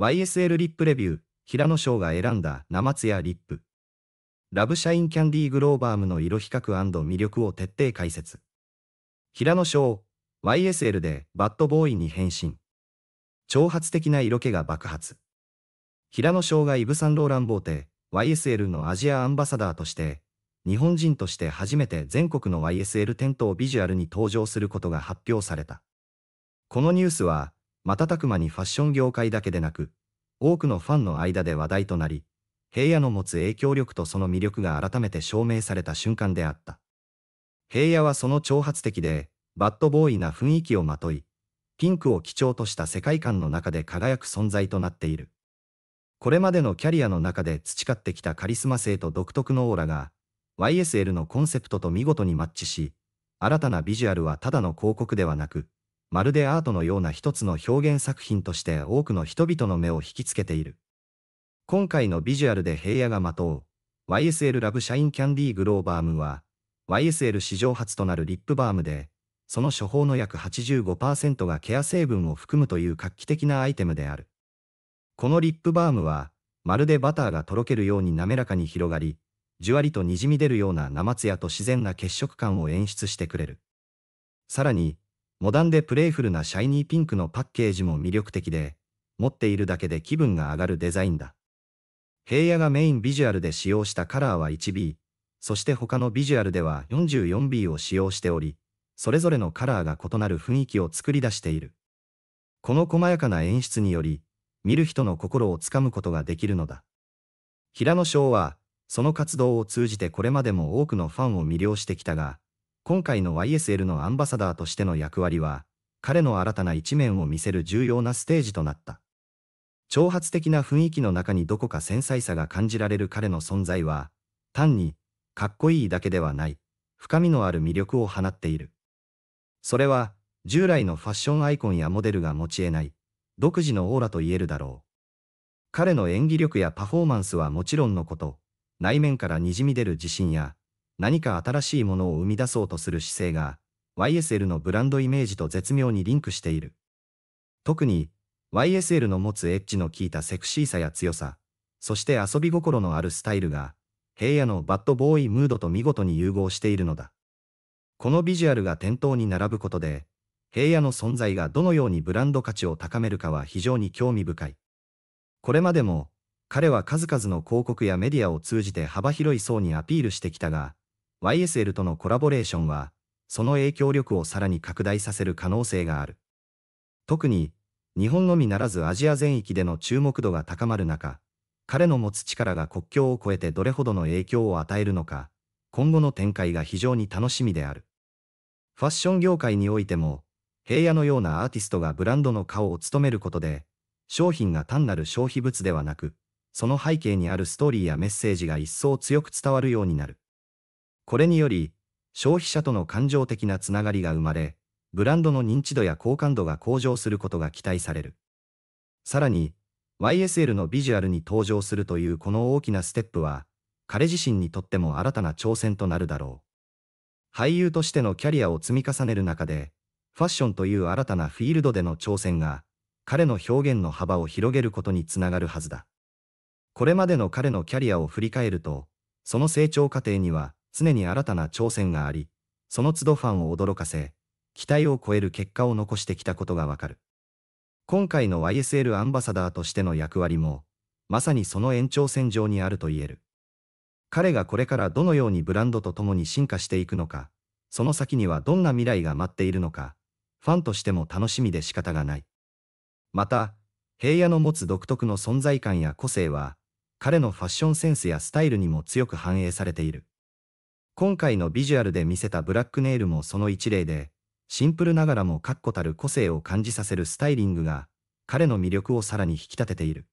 YSL リップレビュー、平野翔が選んだ生ツヤリップ。ラブシャインキャンディーグローバームの色比較魅力を徹底解説。平野翔、YSL でバッドボーイに変身。挑発的な色気が爆発。平野翔がイブ・サンローラン・ボーテ、YSL のアジアアンバサダーとして、日本人として初めて全国の YSL 店頭ビジュアルに登場することが発表された。このニュースは、瞬く間にファッション業界だけでなく、多くのファンの間で話題となり、平野の持つ影響力とその魅力が改めて証明された瞬間であった。平野はその挑発的で、バッドボーイな雰囲気をまとい、ピンクを基調とした世界観の中で輝く存在となっている。これまでのキャリアの中で培ってきたカリスマ性と独特のオーラが、YSL のコンセプトと見事にマッチし、新たなビジュアルはただの広告ではなく、まるでアートのような一つの表現作品として多くの人々の目を引きつけている。今回のビジュアルで平野がまとう、YSL ラブシャインキャンディーグローバームは、YSL 史上初となるリップバームで、その処方の約85%がケア成分を含むという画期的なアイテムである。このリップバームは、まるでバターがとろけるように滑らかに広がり、じゅわりとにじみ出るような生艶と自然な血色感を演出してくれる。さらに、モダンでプレイフルなシャイニーピンクのパッケージも魅力的で、持っているだけで気分が上がるデザインだ。平野がメインビジュアルで使用したカラーは 1B、そして他のビジュアルでは 44B を使用しており、それぞれのカラーが異なる雰囲気を作り出している。この細やかな演出により、見る人の心をつかむことができるのだ。平野翔は、その活動を通じてこれまでも多くのファンを魅了してきたが、今回の YSL のアンバサダーとしての役割は、彼の新たな一面を見せる重要なステージとなった。挑発的な雰囲気の中にどこか繊細さが感じられる彼の存在は、単に、かっこいいだけではない、深みのある魅力を放っている。それは、従来のファッションアイコンやモデルが持ち得ない、独自のオーラと言えるだろう。彼の演技力やパフォーマンスはもちろんのこと、内面からにじみ出る自信や、何か新しいものを生み出そうとする姿勢が、YSL のブランドイメージと絶妙にリンクしている。特に、YSL の持つエッジの効いたセクシーさや強さ、そして遊び心のあるスタイルが、平野のバッドボーイムードと見事に融合しているのだ。このビジュアルが店頭に並ぶことで、平野の存在がどのようにブランド価値を高めるかは非常に興味深い。これまでも、彼は数々の広告やメディアを通じて幅広い層にアピールしてきたが、YSL とのコラボレーションは、その影響力をさらに拡大させる可能性がある。特に、日本のみならずアジア全域での注目度が高まる中、彼の持つ力が国境を越えてどれほどの影響を与えるのか、今後の展開が非常に楽しみである。ファッション業界においても、平野のようなアーティストがブランドの顔を務めることで、商品が単なる消費物ではなく、その背景にあるストーリーやメッセージが一層強く伝わるようになる。これにより、消費者との感情的なつながりが生まれ、ブランドの認知度や好感度が向上することが期待される。さらに、YSL のビジュアルに登場するというこの大きなステップは、彼自身にとっても新たな挑戦となるだろう。俳優としてのキャリアを積み重ねる中で、ファッションという新たなフィールドでの挑戦が、彼の表現の幅を広げることにつながるはずだ。これまでの彼のキャリアを振り返ると、その成長過程には、常に新たな挑戦があり、その都度ファンを驚かせ、期待を超える結果を残してきたことがわかる。今回の YSL アンバサダーとしての役割も、まさにその延長線上にあると言える。彼がこれからどのようにブランドと共に進化していくのか、その先にはどんな未来が待っているのか、ファンとしても楽しみで仕方がない。また、平野の持つ独特の存在感や個性は、彼のファッションセンスやスタイルにも強く反映されている。今回のビジュアルで見せたブラックネイルもその一例で、シンプルながらも確固たる個性を感じさせるスタイリングが、彼の魅力をさらに引き立てている。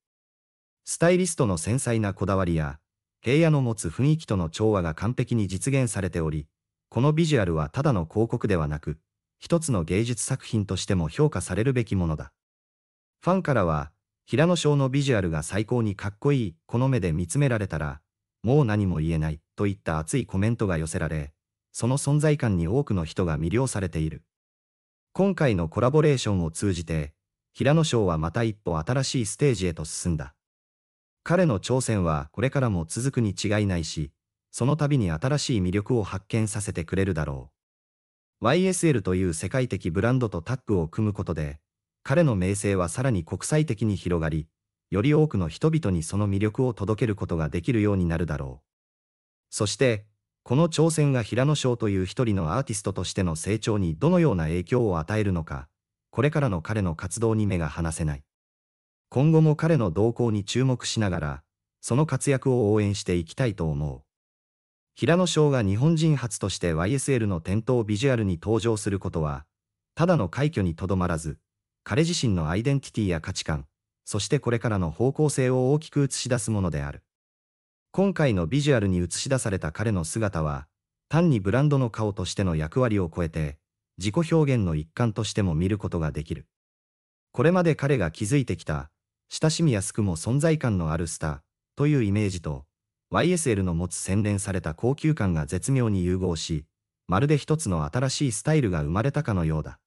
スタイリストの繊細なこだわりや、平野の持つ雰囲気との調和が完璧に実現されており、このビジュアルはただの広告ではなく、一つの芸術作品としても評価されるべきものだ。ファンからは、平野翔のビジュアルが最高にかっこいい、この目で見つめられたら、もう何も言えない、といった熱いコメントが寄せられ、その存在感に多くの人が魅了されている。今回のコラボレーションを通じて、平野翔はまた一歩新しいステージへと進んだ。彼の挑戦はこれからも続くに違いないし、その度に新しい魅力を発見させてくれるだろう。YSL という世界的ブランドとタッグを組むことで、彼の名声はさらに国際的に広がり、より多くの人々にその魅力を届けることができるようになるだろう。そして、この挑戦が平野翔という一人のアーティストとしての成長にどのような影響を与えるのか、これからの彼の活動に目が離せない。今後も彼の動向に注目しながら、その活躍を応援していきたいと思う。平野翔が日本人初として YSL の店頭ビジュアルに登場することは、ただの快挙にとどまらず、彼自身のアイデンティティや価値観、そしてこれからの方向性を大きく映し出すものである。今回のビジュアルに映し出された彼の姿は、単にブランドの顔としての役割を超えて、自己表現の一環としても見ることができる。これまで彼が築いてきた、親しみやすくも存在感のあるスターというイメージと、YSL の持つ洗練された高級感が絶妙に融合し、まるで一つの新しいスタイルが生まれたかのようだ。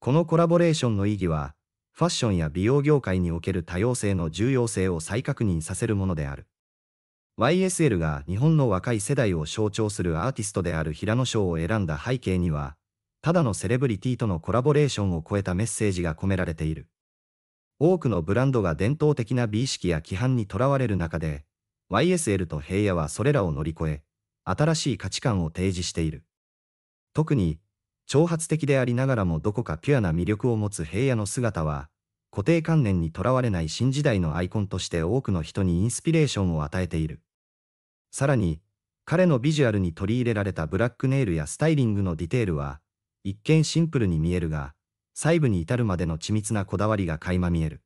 このコラボレーションの意義は、ファッションや美容業界における多様性の重要性を再確認させるものである。YSL が日本の若い世代を象徴するアーティストである平野賞を選んだ背景には、ただのセレブリティとのコラボレーションを超えたメッセージが込められている。多くのブランドが伝統的な美意識や規範にとらわれる中で、YSL と平野はそれらを乗り越え、新しい価値観を提示している。特に、挑発的でありながらもどこかピュアな魅力を持つ平野の姿は、固定観念にとらわれない新時代のアイコンとして多くの人にインスピレーションを与えている。さらに、彼のビジュアルに取り入れられたブラックネイルやスタイリングのディテールは、一見シンプルに見えるが、細部に至るまでの緻密なこだわりが垣間見える。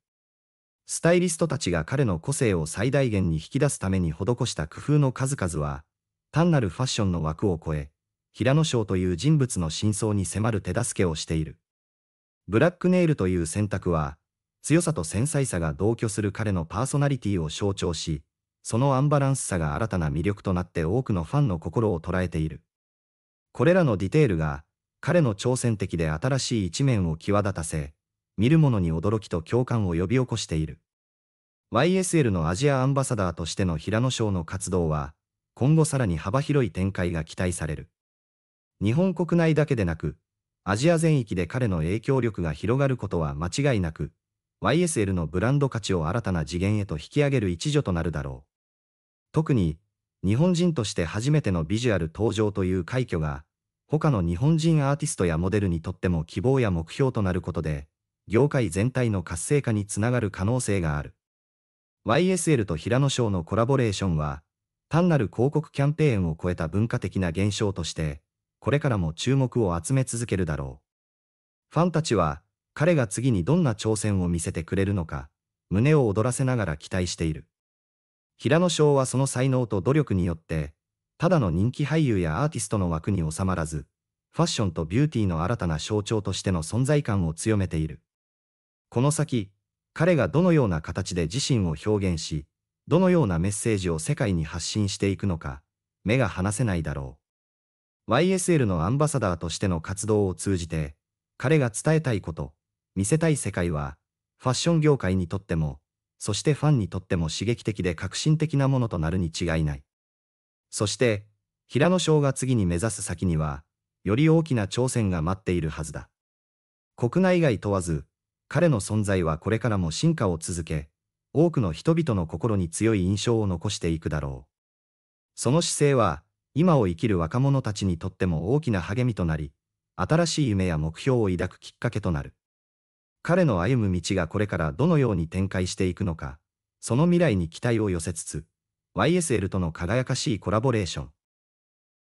スタイリストたちが彼の個性を最大限に引き出すために施した工夫の数々は、単なるファッションの枠を超え、平野翔という人物の真相に迫る手助けをしている。ブラックネイルという選択は、強さと繊細さが同居する彼のパーソナリティを象徴し、そのアンバランスさが新たな魅力となって多くのファンの心を捉えている。これらのディテールが、彼の挑戦的で新しい一面を際立たせ、見る者に驚きと共感を呼び起こしている。YSL のアジアアンバサダーとしての平野翔の活動は、今後さらに幅広い展開が期待される。日本国内だけでなく、アジア全域で彼の影響力が広がることは間違いなく、YSL のブランド価値を新たな次元へと引き上げる一助となるだろう。特に、日本人として初めてのビジュアル登場という快挙が、他の日本人アーティストやモデルにとっても希望や目標となることで、業界全体の活性化につながる可能性がある。YSL と平野翔のコラボレーションは、単なる広告キャンペーンを超えた文化的な現象として、これからも注目を集め続けるだろう。ファンたちは、彼が次にどんな挑戦を見せてくれるのか、胸を躍らせながら期待している。平野翔はその才能と努力によって、ただの人気俳優やアーティストの枠に収まらず、ファッションとビューティーの新たな象徴としての存在感を強めている。この先、彼がどのような形で自身を表現し、どのようなメッセージを世界に発信していくのか、目が離せないだろう。YSL のアンバサダーとしての活動を通じて、彼が伝えたいこと、見せたい世界は、ファッション業界にとっても、そしてファンにとっても刺激的で革新的なものとなるに違いない。そして、平野翔が次に目指す先には、より大きな挑戦が待っているはずだ。国内外問わず、彼の存在はこれからも進化を続け、多くの人々の心に強い印象を残していくだろう。その姿勢は、今を生きる若者たちにとっても大きな励みとなり、新しい夢や目標を抱くきっかけとなる。彼の歩む道がこれからどのように展開していくのか、その未来に期待を寄せつつ、YSL との輝かしいコラボレーション、